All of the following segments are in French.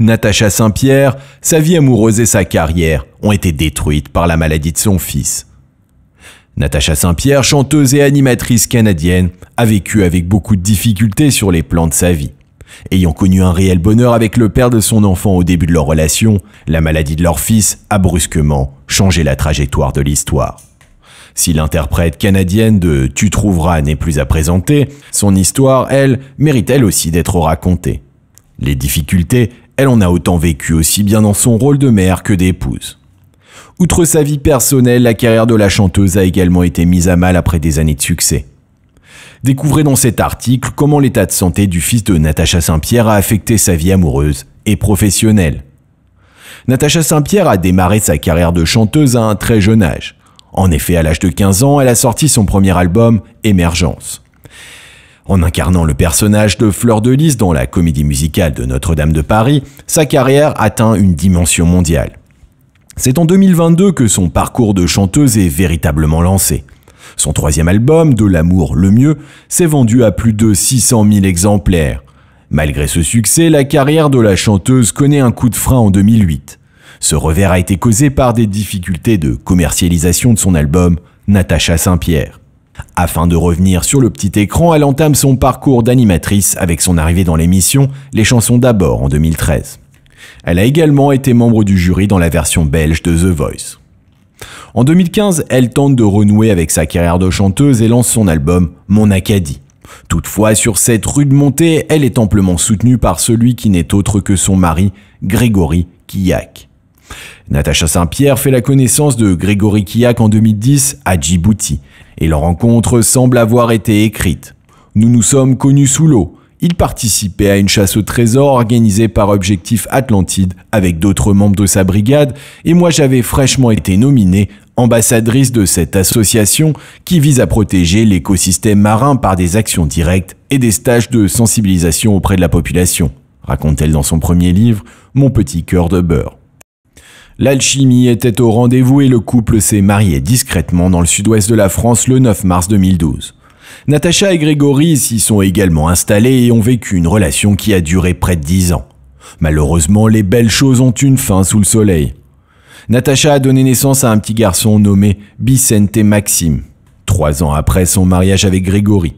Natacha Saint-Pierre, sa vie amoureuse et sa carrière ont été détruites par la maladie de son fils. Natacha Saint-Pierre, chanteuse et animatrice canadienne, a vécu avec beaucoup de difficultés sur les plans de sa vie. Ayant connu un réel bonheur avec le père de son enfant au début de leur relation, la maladie de leur fils a brusquement changé la trajectoire de l'histoire. Si l'interprète canadienne de Tu trouveras n'est plus à présenter, son histoire, elle, mérite elle aussi d'être racontée. Les difficultés elle en a autant vécu aussi bien dans son rôle de mère que d'épouse. Outre sa vie personnelle, la carrière de la chanteuse a également été mise à mal après des années de succès. Découvrez dans cet article comment l'état de santé du fils de Natacha Saint-Pierre a affecté sa vie amoureuse et professionnelle. Natacha Saint-Pierre a démarré sa carrière de chanteuse à un très jeune âge. En effet, à l'âge de 15 ans, elle a sorti son premier album, Émergence. En incarnant le personnage de Fleur de Lys dans la comédie musicale de Notre-Dame de Paris, sa carrière atteint une dimension mondiale. C'est en 2022 que son parcours de chanteuse est véritablement lancé. Son troisième album, De l'amour le mieux, s'est vendu à plus de 600 000 exemplaires. Malgré ce succès, la carrière de la chanteuse connaît un coup de frein en 2008. Ce revers a été causé par des difficultés de commercialisation de son album Natacha Saint-Pierre. Afin de revenir sur le petit écran, elle entame son parcours d'animatrice avec son arrivée dans l'émission Les chansons d'abord en 2013. Elle a également été membre du jury dans la version belge de The Voice. En 2015, elle tente de renouer avec sa carrière de chanteuse et lance son album Mon Acadie. Toutefois, sur cette rude montée, elle est amplement soutenue par celui qui n'est autre que son mari, Grégory Kiyak. Natacha Saint-Pierre fait la connaissance de Grégory Kiyak en 2010 à Djibouti, et leur rencontre semble avoir été écrite. Nous nous sommes connus sous l'eau. Il participait à une chasse au trésor organisée par Objectif Atlantide avec d'autres membres de sa brigade et moi j'avais fraîchement été nominée ambassadrice de cette association qui vise à protéger l'écosystème marin par des actions directes et des stages de sensibilisation auprès de la population, raconte-t-elle dans son premier livre Mon petit cœur de beurre. L'alchimie était au rendez-vous et le couple s'est marié discrètement dans le sud-ouest de la France le 9 mars 2012. Natacha et Grégory s'y sont également installés et ont vécu une relation qui a duré près de 10 ans. Malheureusement, les belles choses ont une fin sous le soleil. Natacha a donné naissance à un petit garçon nommé Bicente Maxime, trois ans après son mariage avec Grégory.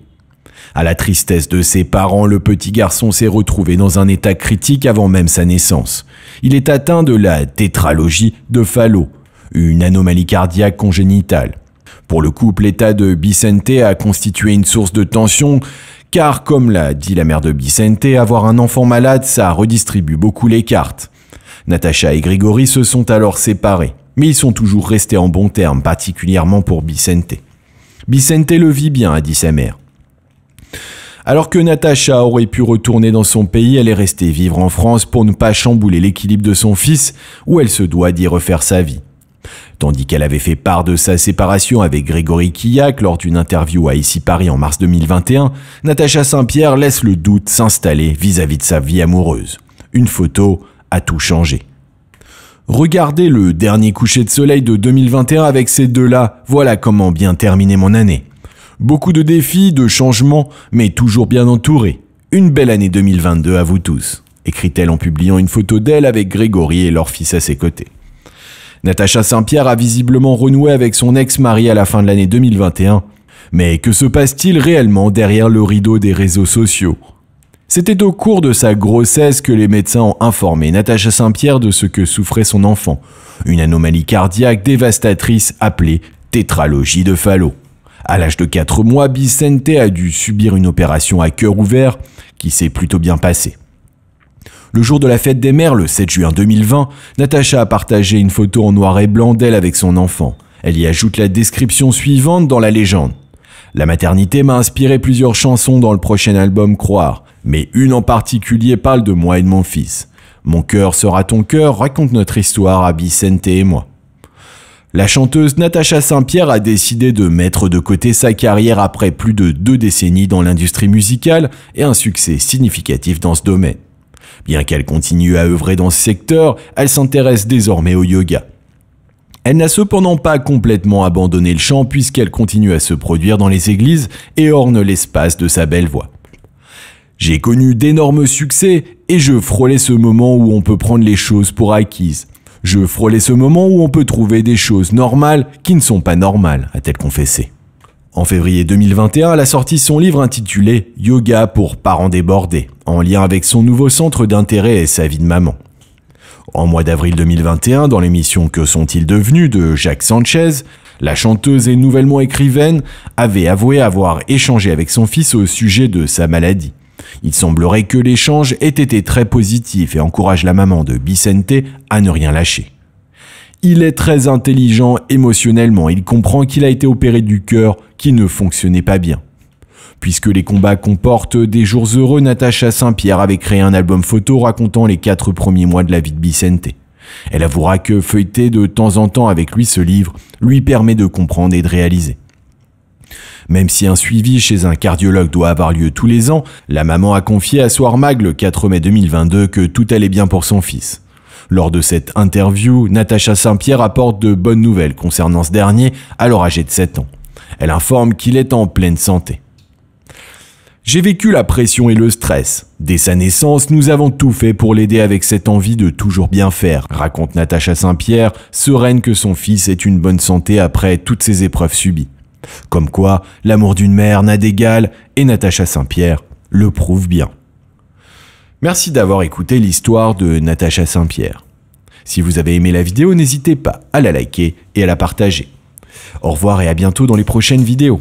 À la tristesse de ses parents, le petit garçon s'est retrouvé dans un état critique avant même sa naissance. Il est atteint de la tétralogie de Fallot, une anomalie cardiaque congénitale. Pour le couple, l'état de Bicente a constitué une source de tension, car comme l'a dit la mère de Bicente, avoir un enfant malade, ça redistribue beaucoup les cartes. Natacha et Grigori se sont alors séparés, mais ils sont toujours restés en bons termes, particulièrement pour Bicente. Bicente le vit bien, a dit sa mère. Alors que Natacha aurait pu retourner dans son pays, elle est restée vivre en France pour ne pas chambouler l'équilibre de son fils, où elle se doit d'y refaire sa vie. Tandis qu'elle avait fait part de sa séparation avec Grégory Quillac lors d'une interview à Ici Paris en mars 2021, Natacha Saint-Pierre laisse le doute s'installer vis-à-vis de sa vie amoureuse. Une photo a tout changé. Regardez le dernier coucher de soleil de 2021 avec ces deux-là, voilà comment bien terminer mon année. Beaucoup de défis, de changements, mais toujours bien entourés. Une belle année 2022 à vous tous, écrit-elle en publiant une photo d'elle avec Grégory et leur fils à ses côtés. Natacha Saint-Pierre a visiblement renoué avec son ex-mari à la fin de l'année 2021. Mais que se passe-t-il réellement derrière le rideau des réseaux sociaux C'était au cours de sa grossesse que les médecins ont informé Natacha Saint-Pierre de ce que souffrait son enfant, une anomalie cardiaque dévastatrice appelée tétralogie de Fallot. À l'âge de 4 mois, Bicente a dû subir une opération à cœur ouvert qui s'est plutôt bien passée. Le jour de la fête des mères, le 7 juin 2020, Natacha a partagé une photo en noir et blanc d'elle avec son enfant. Elle y ajoute la description suivante dans la légende. La maternité m'a inspiré plusieurs chansons dans le prochain album Croire, mais une en particulier parle de moi et de mon fils. Mon cœur sera ton cœur raconte notre histoire à Bicente et moi. La chanteuse Natacha Saint-Pierre a décidé de mettre de côté sa carrière après plus de deux décennies dans l'industrie musicale et un succès significatif dans ce domaine. Bien qu'elle continue à œuvrer dans ce secteur, elle s'intéresse désormais au yoga. Elle n'a cependant pas complètement abandonné le chant puisqu'elle continue à se produire dans les églises et orne l'espace de sa belle voix. J'ai connu d'énormes succès et je frôlais ce moment où on peut prendre les choses pour acquises. Je frôlais ce moment où on peut trouver des choses normales qui ne sont pas normales, a-t-elle confessé. En février 2021, elle a sorti son livre intitulé Yoga pour parents débordés, en lien avec son nouveau centre d'intérêt et sa vie de maman. En mois d'avril 2021, dans l'émission Que sont-ils devenus de Jacques Sanchez, la chanteuse et nouvellement écrivaine avait avoué avoir échangé avec son fils au sujet de sa maladie. Il semblerait que l'échange ait été très positif et encourage la maman de Bicente à ne rien lâcher. Il est très intelligent émotionnellement, il comprend qu'il a été opéré du cœur qui ne fonctionnait pas bien. Puisque les combats comportent des jours heureux, Natacha Saint-Pierre avait créé un album photo racontant les quatre premiers mois de la vie de Bicente. Elle avouera que feuilleter de temps en temps avec lui ce livre lui permet de comprendre et de réaliser. Même si un suivi chez un cardiologue doit avoir lieu tous les ans, la maman a confié à Soir le 4 mai 2022 que tout allait bien pour son fils. Lors de cette interview, Natacha Saint-Pierre apporte de bonnes nouvelles concernant ce dernier, alors âgé de 7 ans. Elle informe qu'il est en pleine santé. J'ai vécu la pression et le stress. Dès sa naissance, nous avons tout fait pour l'aider avec cette envie de toujours bien faire, raconte Natacha Saint-Pierre, sereine que son fils est une bonne santé après toutes ces épreuves subies. Comme quoi, l'amour d'une mère n'a d'égal et Natacha Saint-Pierre le prouve bien. Merci d'avoir écouté l'histoire de Natacha Saint-Pierre. Si vous avez aimé la vidéo, n'hésitez pas à la liker et à la partager. Au revoir et à bientôt dans les prochaines vidéos.